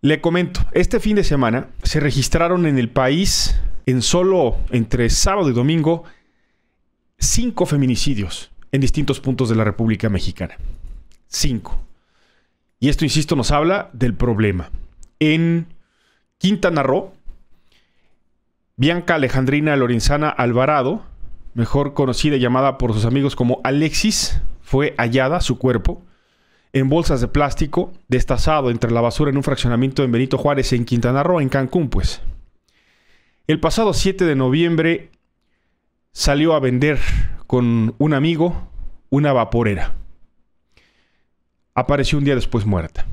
Le comento, este fin de semana se registraron en el país, en solo entre sábado y domingo, cinco feminicidios en distintos puntos de la República Mexicana. Cinco. Y esto, insisto, nos habla del problema. En Quintana Roo, Bianca Alejandrina Lorenzana Alvarado, mejor conocida y llamada por sus amigos como Alexis, fue hallada su cuerpo en bolsas de plástico, destazado entre la basura en un fraccionamiento en Benito Juárez, en Quintana Roo, en Cancún, pues. El pasado 7 de noviembre salió a vender con un amigo una vaporera. Apareció un día después muerta.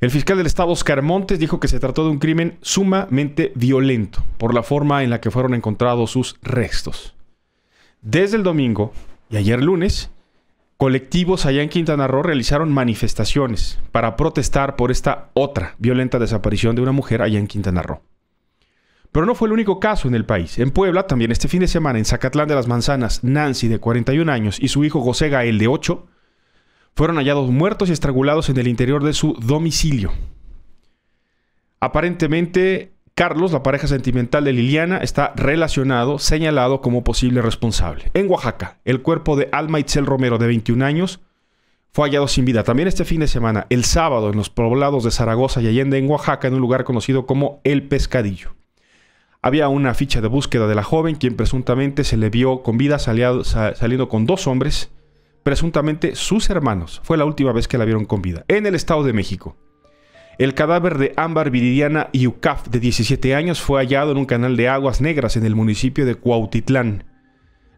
El fiscal del estado Oscar Montes dijo que se trató de un crimen sumamente violento por la forma en la que fueron encontrados sus restos. Desde el domingo y ayer lunes, Colectivos allá en Quintana Roo realizaron manifestaciones para protestar por esta otra violenta desaparición de una mujer allá en Quintana Roo. Pero no fue el único caso en el país. En Puebla, también este fin de semana, en Zacatlán de las Manzanas, Nancy, de 41 años, y su hijo José Gael, de 8, fueron hallados muertos y estrangulados en el interior de su domicilio. Aparentemente, Carlos, la pareja sentimental de Liliana, está relacionado, señalado como posible responsable. En Oaxaca, el cuerpo de Alma Itzel Romero, de 21 años, fue hallado sin vida. También este fin de semana, el sábado, en los poblados de Zaragoza y Allende, en Oaxaca, en un lugar conocido como El Pescadillo. Había una ficha de búsqueda de la joven, quien presuntamente se le vio con vida saliendo con dos hombres, presuntamente sus hermanos. Fue la última vez que la vieron con vida, en el Estado de México. El cadáver de Ámbar Viridiana Yucaf de 17 años, fue hallado en un canal de aguas negras en el municipio de Cuautitlán.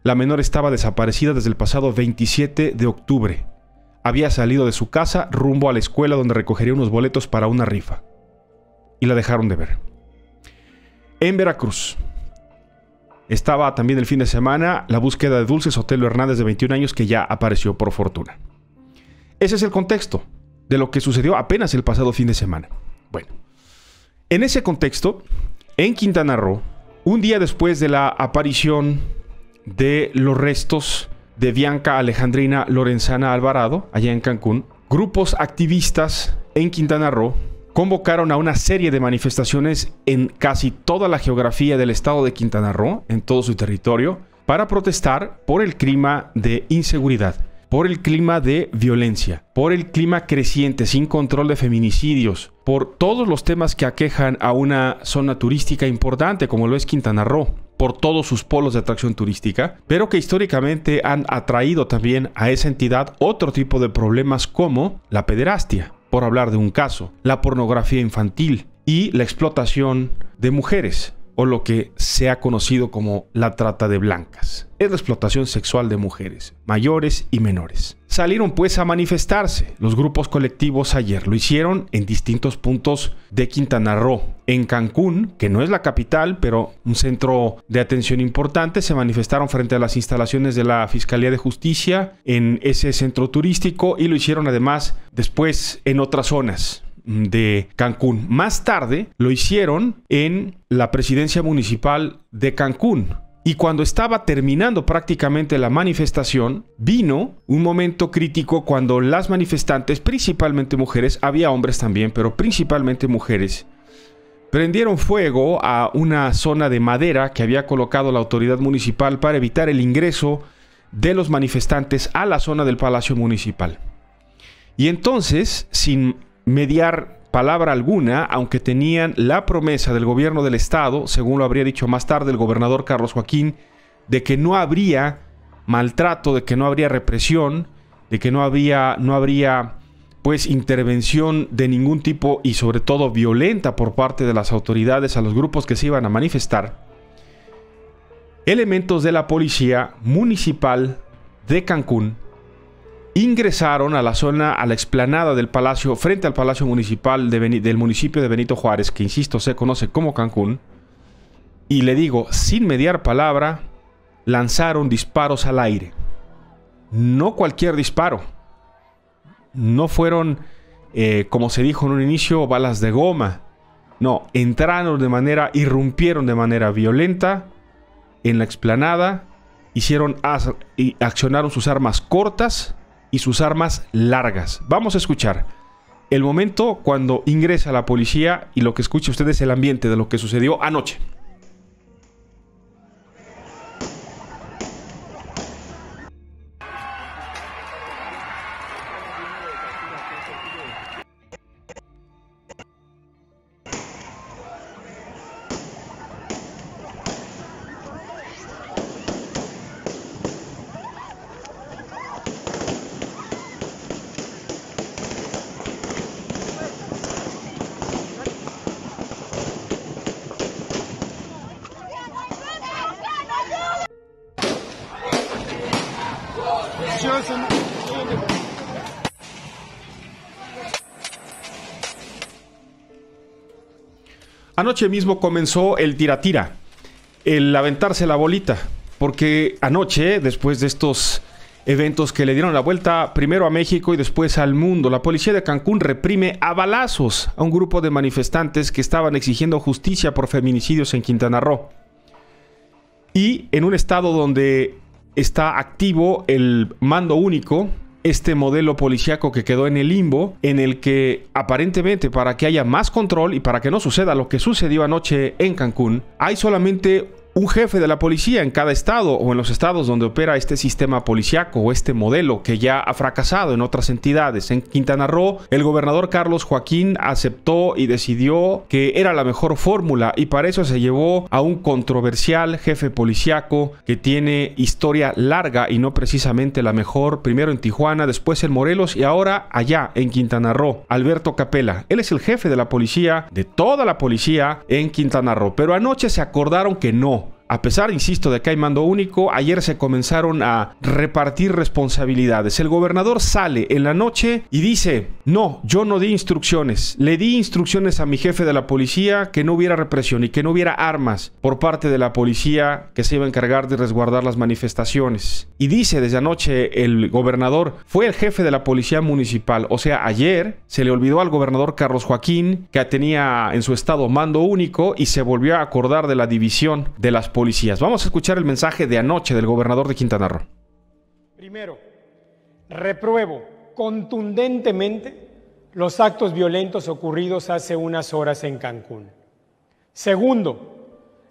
La menor estaba desaparecida desde el pasado 27 de octubre. Había salido de su casa rumbo a la escuela donde recogería unos boletos para una rifa. Y la dejaron de ver. En Veracruz. Estaba también el fin de semana la búsqueda de Dulce Sotelo Hernández de 21 años que ya apareció por fortuna. Ese es el contexto de lo que sucedió apenas el pasado fin de semana. Bueno, en ese contexto, en Quintana Roo, un día después de la aparición de los restos de Bianca Alejandrina Lorenzana Alvarado, allá en Cancún, grupos activistas en Quintana Roo convocaron a una serie de manifestaciones en casi toda la geografía del estado de Quintana Roo, en todo su territorio, para protestar por el clima de inseguridad por el clima de violencia, por el clima creciente sin control de feminicidios, por todos los temas que aquejan a una zona turística importante como lo es Quintana Roo por todos sus polos de atracción turística, pero que históricamente han atraído también a esa entidad otro tipo de problemas como la pederastia, por hablar de un caso, la pornografía infantil y la explotación de mujeres o lo que se ha conocido como la trata de blancas. Es la explotación sexual de mujeres, mayores y menores. Salieron pues a manifestarse los grupos colectivos ayer. Lo hicieron en distintos puntos de Quintana Roo. En Cancún, que no es la capital, pero un centro de atención importante, se manifestaron frente a las instalaciones de la Fiscalía de Justicia en ese centro turístico y lo hicieron además después en otras zonas de Cancún. Más tarde lo hicieron en la presidencia municipal de Cancún. Y cuando estaba terminando prácticamente la manifestación, vino un momento crítico cuando las manifestantes, principalmente mujeres, había hombres también, pero principalmente mujeres, prendieron fuego a una zona de madera que había colocado la autoridad municipal para evitar el ingreso de los manifestantes a la zona del Palacio Municipal. Y entonces, sin mediar palabra alguna, aunque tenían la promesa del gobierno del Estado, según lo habría dicho más tarde el gobernador Carlos Joaquín, de que no habría maltrato, de que no habría represión, de que no había, no habría pues intervención de ningún tipo y sobre todo violenta por parte de las autoridades a los grupos que se iban a manifestar. Elementos de la policía municipal de Cancún ingresaron a la zona, a la explanada del palacio, frente al palacio municipal del municipio de Benito Juárez, que insisto se conoce como Cancún, y le digo, sin mediar palabra, lanzaron disparos al aire. No cualquier disparo. No fueron, eh, como se dijo en un inicio, balas de goma. No, entraron de manera, irrumpieron de manera violenta en la explanada, hicieron, y accionaron sus armas cortas y sus armas largas. Vamos a escuchar el momento cuando ingresa la policía y lo que escucha usted es el ambiente de lo que sucedió anoche. Anoche mismo comenzó el tiratira, el aventarse la bolita, porque anoche, después de estos eventos que le dieron la vuelta primero a México y después al mundo. La policía de Cancún reprime a balazos a un grupo de manifestantes que estaban exigiendo justicia por feminicidios en Quintana Roo. Y en un estado donde está activo el mando único este modelo policiaco que quedó en el limbo, en el que aparentemente para que haya más control y para que no suceda lo que sucedió anoche en Cancún, hay solamente un jefe de la policía en cada estado o en los estados donde opera este sistema policiaco o este modelo que ya ha fracasado en otras entidades. En Quintana Roo, el gobernador Carlos Joaquín aceptó y decidió que era la mejor fórmula y para eso se llevó a un controversial jefe policiaco que tiene historia larga y no precisamente la mejor, primero en Tijuana, después en Morelos y ahora allá en Quintana Roo, Alberto Capela. Él es el jefe de la policía, de toda la policía en Quintana Roo, pero anoche se acordaron que no a pesar, insisto, de que hay mando único, ayer se comenzaron a repartir responsabilidades. El gobernador sale en la noche y dice, no, yo no di instrucciones. Le di instrucciones a mi jefe de la policía que no hubiera represión y que no hubiera armas por parte de la policía que se iba a encargar de resguardar las manifestaciones. Y dice desde anoche el gobernador, fue el jefe de la policía municipal. O sea, ayer se le olvidó al gobernador Carlos Joaquín que tenía en su estado mando único y se volvió a acordar de la división de las policías. Vamos a escuchar el mensaje de anoche del gobernador de Quintana Roo. Primero, repruebo contundentemente los actos violentos ocurridos hace unas horas en Cancún. Segundo,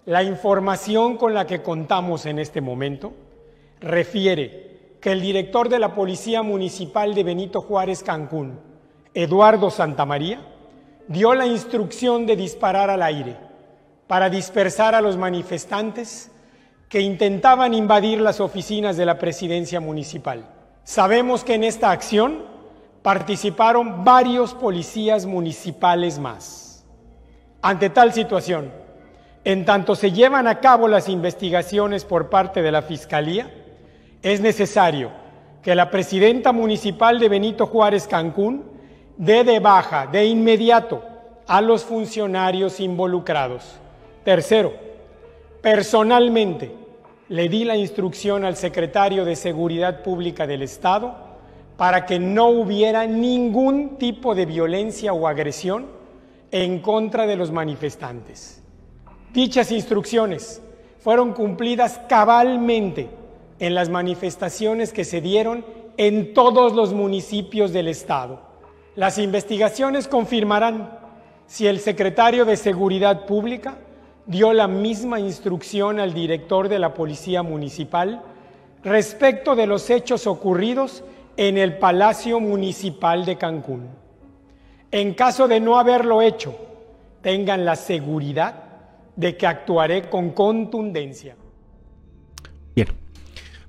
la información con la que contamos en este momento refiere que el director de la Policía Municipal de Benito Juárez, Cancún, Eduardo Santamaría, dio la instrucción de disparar al aire para dispersar a los manifestantes que intentaban invadir las oficinas de la presidencia municipal. Sabemos que en esta acción participaron varios policías municipales más. Ante tal situación, en tanto se llevan a cabo las investigaciones por parte de la Fiscalía, es necesario que la presidenta municipal de Benito Juárez Cancún dé de baja de inmediato a los funcionarios involucrados Tercero, personalmente le di la instrucción al secretario de Seguridad Pública del Estado para que no hubiera ningún tipo de violencia o agresión en contra de los manifestantes. Dichas instrucciones fueron cumplidas cabalmente en las manifestaciones que se dieron en todos los municipios del Estado. Las investigaciones confirmarán si el secretario de Seguridad Pública dio la misma instrucción al director de la Policía Municipal respecto de los hechos ocurridos en el Palacio Municipal de Cancún. En caso de no haberlo hecho, tengan la seguridad de que actuaré con contundencia. Bien,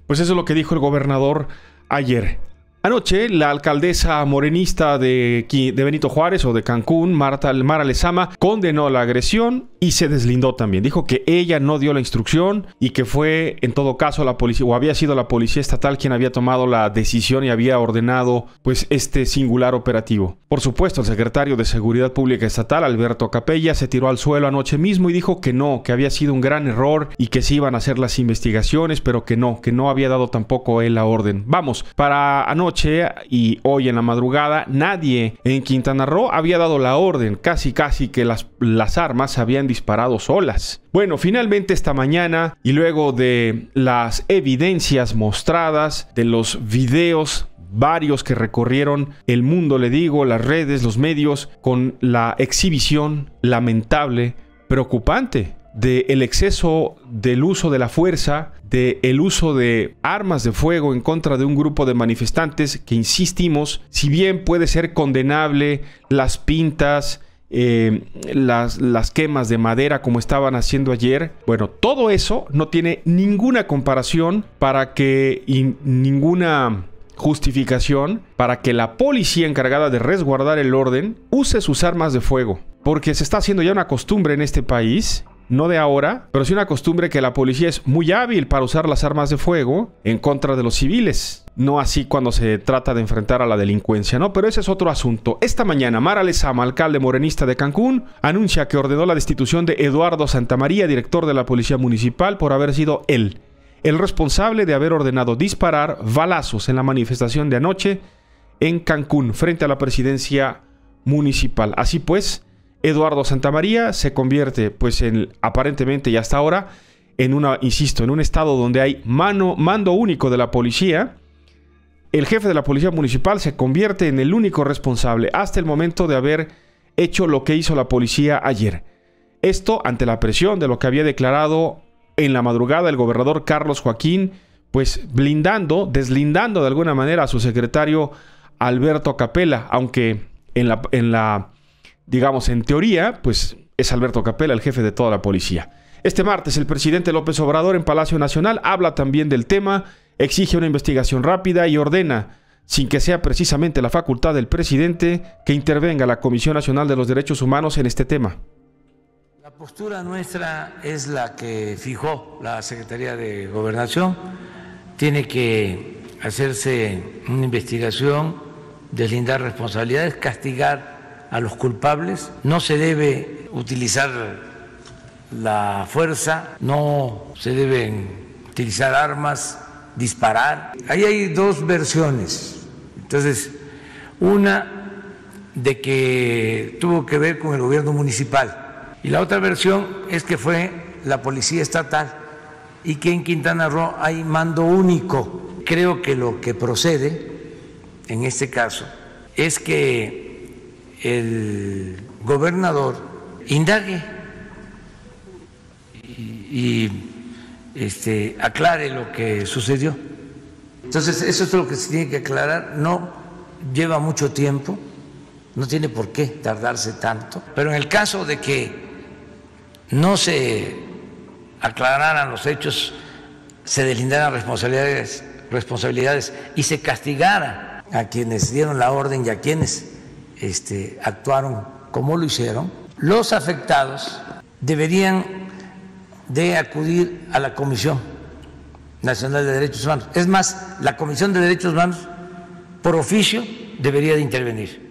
pues eso es lo que dijo el gobernador ayer. Anoche, la alcaldesa morenista de, Benito Juárez o de Cancún, Marta Mara Lezama, condenó la agresión y se deslindó también. Dijo que ella no dio la instrucción y que fue, en todo caso, la policía o había sido la policía estatal quien había tomado la decisión y había ordenado, pues, este singular operativo. Por supuesto, el secretario de Seguridad Pública Estatal, Alberto Capella, se tiró al suelo anoche mismo y dijo que no, que había sido un gran error y que se iban a hacer las investigaciones, pero que no, que no había dado tampoco él la orden. Vamos, para anoche y hoy en la madrugada, nadie en Quintana Roo había dado la orden, casi casi que las, las armas se habían disparado solas. Bueno, finalmente esta mañana y luego de las evidencias mostradas, de los videos varios que recorrieron el mundo, le digo, las redes, los medios, con la exhibición lamentable, preocupante del el exceso del uso de la fuerza, del uso de armas de fuego en contra de un grupo de manifestantes que, insistimos, si bien puede ser condenable las pintas, eh, las, las quemas de madera como estaban haciendo ayer, bueno, todo eso no tiene ninguna comparación para que y ninguna justificación para que la policía encargada de resguardar el orden use sus armas de fuego. Porque se está haciendo ya una costumbre en este país no de ahora, pero sí una costumbre que la policía es muy hábil para usar las armas de fuego en contra de los civiles. No así cuando se trata de enfrentar a la delincuencia, ¿no? Pero ese es otro asunto. Esta mañana, Mara Lezama, alcalde morenista de Cancún, anuncia que ordenó la destitución de Eduardo Santamaría, director de la Policía Municipal, por haber sido él, el responsable de haber ordenado disparar balazos en la manifestación de anoche en Cancún, frente a la presidencia municipal. Así pues, Eduardo Santamaría se convierte, pues, en, aparentemente y hasta ahora, en una, insisto, en un estado donde hay mano, mando único de la policía. El jefe de la policía municipal se convierte en el único responsable hasta el momento de haber hecho lo que hizo la policía ayer. Esto ante la presión de lo que había declarado en la madrugada el gobernador Carlos Joaquín, pues blindando, deslindando de alguna manera a su secretario Alberto Capela, aunque en la, en la digamos, en teoría, pues es Alberto Capella el jefe de toda la policía. Este martes el presidente López Obrador en Palacio Nacional habla también del tema, exige una investigación rápida y ordena, sin que sea precisamente la facultad del presidente, que intervenga la Comisión Nacional de los Derechos Humanos en este tema. La postura nuestra es la que fijó la Secretaría de Gobernación. Tiene que hacerse una investigación, deslindar responsabilidades, castigar a los culpables, no se debe utilizar la fuerza, no se deben utilizar armas, disparar. Ahí hay dos versiones. Entonces, una de que tuvo que ver con el gobierno municipal y la otra versión es que fue la policía estatal y que en Quintana Roo hay mando único. Creo que lo que procede en este caso es que el gobernador indague y, este, aclare lo que sucedió. Entonces, eso es lo que se tiene que aclarar. No lleva mucho tiempo, no tiene por qué tardarse tanto, pero en el caso de que no se aclararan los hechos, se deslindaran responsabilidades, responsabilidades y se castigara a quienes dieron la orden y a quienes este, actuaron como lo hicieron, los afectados deberían de acudir a la Comisión Nacional de Derechos Humanos. Es más, la Comisión de Derechos Humanos, por oficio, debería de intervenir